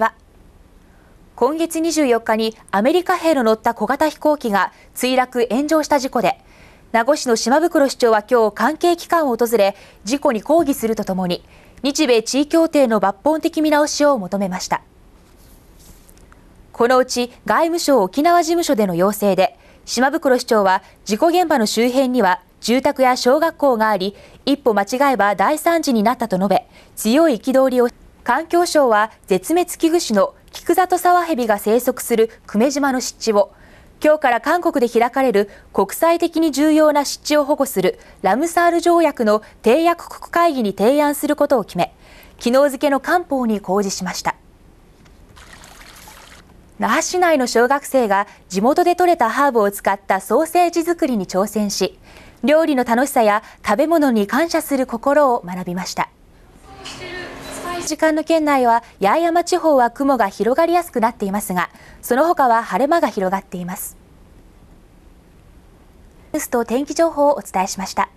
は今月24日にアメリカ兵の乗った小型飛行機が墜落炎上した事故で名護市の島袋市長は今日関係機関を訪れ事故に抗議するとともに日米地位協定の抜本的見直しを求めましたこのうち外務省沖縄事務所での要請で島袋市長は事故現場の周辺には住宅や小学校があり一歩間違えば大惨事になったと述べ強い憤りを環境省は絶滅危惧種のキクザトサワヘビが生息する久米島の湿地を今日から韓国で開かれる国際的に重要な湿地を保護するラムサール条約の締約国会議に提案することを決め昨日付の官報に公示しました那覇市内の小学生が地元で採れたハーブを使ったソーセージ作りに挑戦し料理の楽しさや食べ物に感謝する心を学びました時間の県内は八重山地方は雲が広がりやすくなっていますがその他は晴れ間が広がっていますニュースと天気情報をお伝えしました